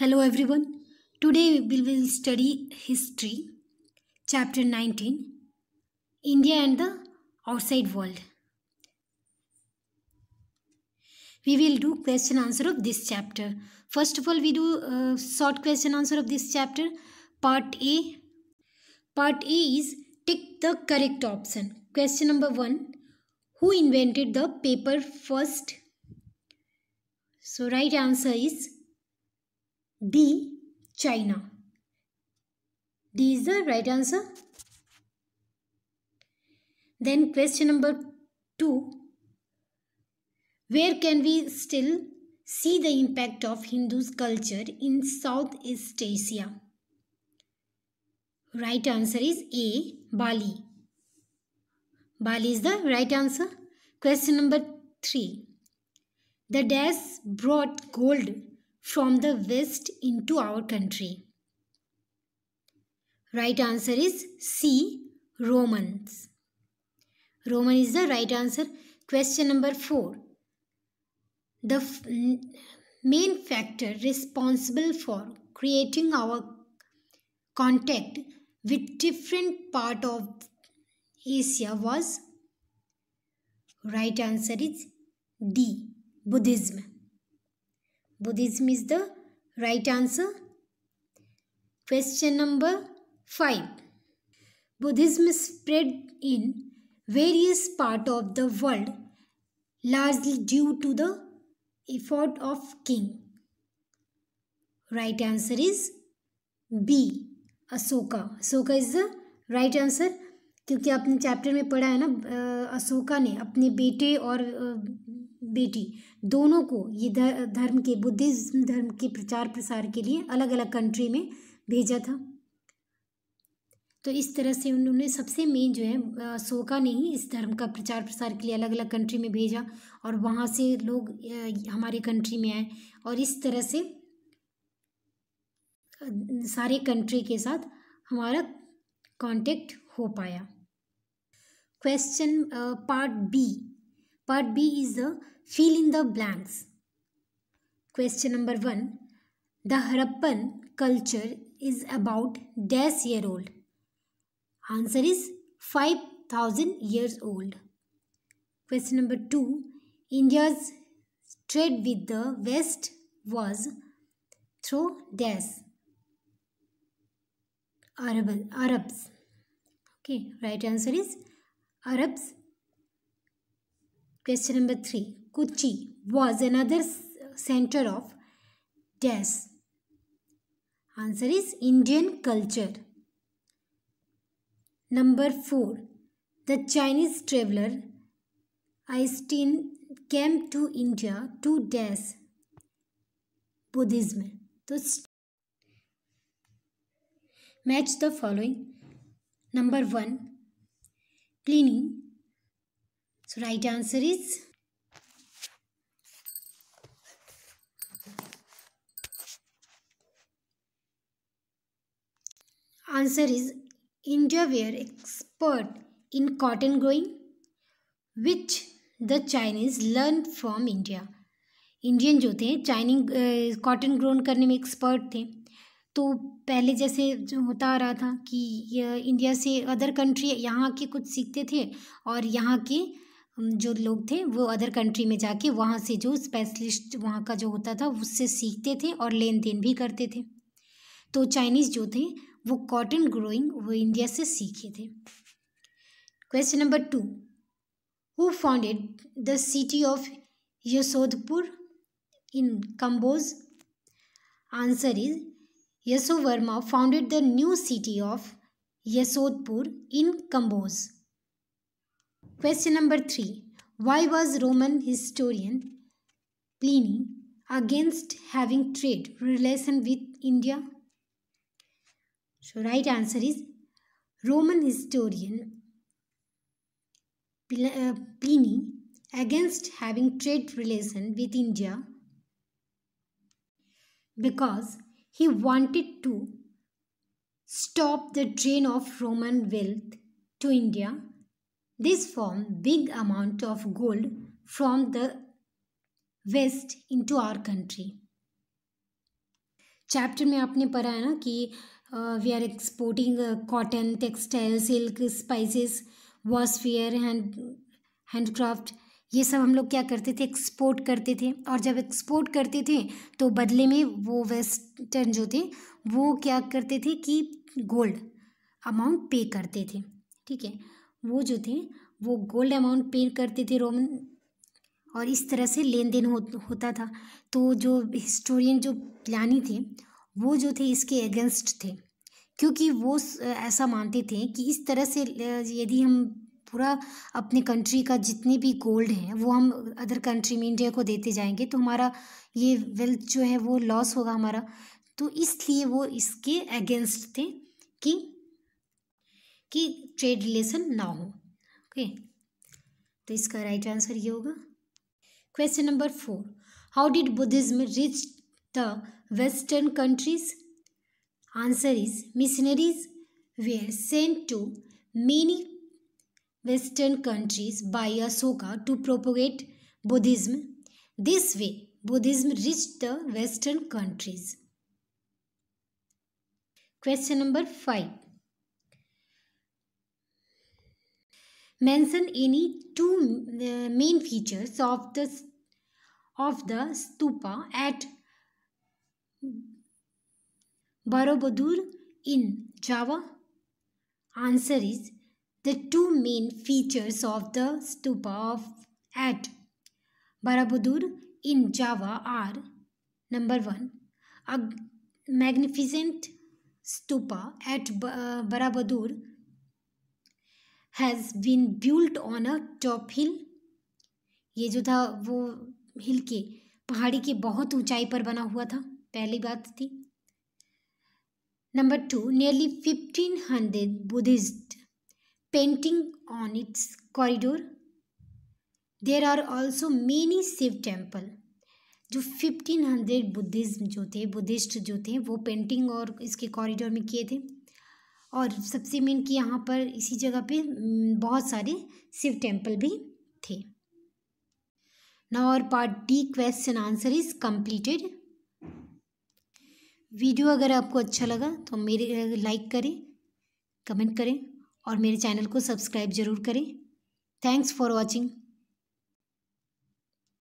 Hello everyone. Today we will study history, chapter 19, India and the outside world. We will do question answer of this chapter. First of all, we do uh, short question answer of this chapter. Part A. Part A is tick the correct option. Question number 1. Who invented the paper first? So right answer is D. China. D is the right answer. Then question number 2. Where can we still see the impact of Hindu's culture in Southeast Asia? Right answer is A. Bali. Bali is the right answer. Question number 3. The dash brought gold from the west into our country? Right answer is C. Romans. Roman is the right answer. Question number 4. The main factor responsible for creating our contact with different part of Asia was right answer is D. Buddhism. Buddhism is the right answer. Question number 5. Buddhism spread in various parts of the world largely due to the effort of king. Right answer is B. Ashoka Ashoka is the right answer क्योंकि आपने chapter में पढ़ा है ना अशोका ने अपने बेटे और बेटी दोनों को ये धर्म के बुद्धिज्म धर्म के प्रचार प्रसार के लिए अलग अलग कंट्री में भेजा था तो इस तरह से उन्होंने सबसे मेन जो है सोका ने ही इस धर्म का प्रचार प्रसार के लिए अलग अलग कंट्री में भेजा और वहाँ से लोग हमारे कंट्री में आए और इस तरह से सारे कंट्री के साथ हमारा कांटेक्ट हो पाया question part B Part B is the fill in the blanks. Question number 1. The Harappan culture is about dash year old. Answer is 5000 years old. Question number 2. India's trade with the West was through dash Arab, Arabs. Okay, right answer is Arabs question number three Kucha was another centre of dash answer is Indian culture number four the Chinese traveller आइस्टीन came to India to dash Buddhism तो match the following number one cleaning So right answer is Answer is India were expert in cotton growing which the chinese learned from india Indian जो थे Chinese cotton grown करने में expert थे तो पहले जैसे जो होता आ रहा था कि इंडिया से अदर कंट्री यहाँ के कुछ सीखते थे और यहाँ के जो लोग थे वो अदर कंट्री में जाके वहाँ से जो स्पेशलिस्ट वहाँ का जो होता था उससे सीखते थे और लेन देन भी करते थे तो चाइनीज़ जो थे वो कॉटन ग्रोइंग वो इंडिया से सीखे थे question number two who founded the city of Yashodapur in Kamboj answer is Yashovarman founded the new city of Yashodapur in Kamboj Question number three. Why was Roman historian Pliny against having trade relation with India? So right answer is Roman historian uh, Pliny against having trade relation with India because he wanted to stop the drain of Roman wealth to India This form big amount of gold from the west into our country chapter में आपने पढ़ा है ना कि we are exporting cotton textile silk spices वॉसफियर hand handcraft ये सब हम लोग क्या करते थे एक्सपोर्ट करते थे और जब एक्सपोर्ट करते थे तो बदले में वो वेस्टर्न जो थे वो क्या करते थे कि गोल्ड अमाउंट पे करते थे ठीक है वो जो थे वो गोल्ड अमाउंट पे करते थे रोमन और इस तरह से लेन देन हो, होता था तो जो हिस्टोरियन जो प्लानी थे वो जो थे इसके अगेंस्ट थे क्योंकि वो ऐसा मानते थे कि इस तरह से यदि हम पूरा अपने कंट्री का जितने भी गोल्ड हैं वो हम अदर कंट्री में इंडिया को देते जाएंगे तो हमारा ये वेल्थ जो है वो लॉस होगा हमारा तो इसलिए वो इसके अगेंस्ट थे कि कि ट्रेड रिलेशन ना हो ओके तो इसका राइट आंसर ये होगा question number four how did Buddhism reach the western countries answer is missionaries were sent to many western countries by Ashoka to propagate Buddhism this way Buddhism reach the western countries question number five mention any two uh, main features of the of the stupa at Borobudur in Java? Answer is the two main features of the stupa of at Borobudur in Java are number 1 a magnificent stupa at uh, Borobudur has been built on a top hill ये जो था वो हिल के पहाड़ी के बहुत ऊंचाई पर बना हुआ था पहली बात थी number two nearly fifteen hundred Buddhist painting on its corridor there are also many Shiva temple जो फिफ्टीन हंड्रेड बुद्धिज़्म जो थे बुद्धिस्ट जो थे वो पेंटिंग और इसके कॉरिडोर में किए थे और सबसे मेन कि यहाँ पर इसी जगह पे बहुत सारे शिव टेम्पल भी थे नाउ और part D question answer is completed video अगर आपको अच्छा लगा तो मेरे लाइक करें कमेंट करें और मेरे चैनल को सब्सक्राइब ज़रूर करें थैंक्स फॉर वॉचिंग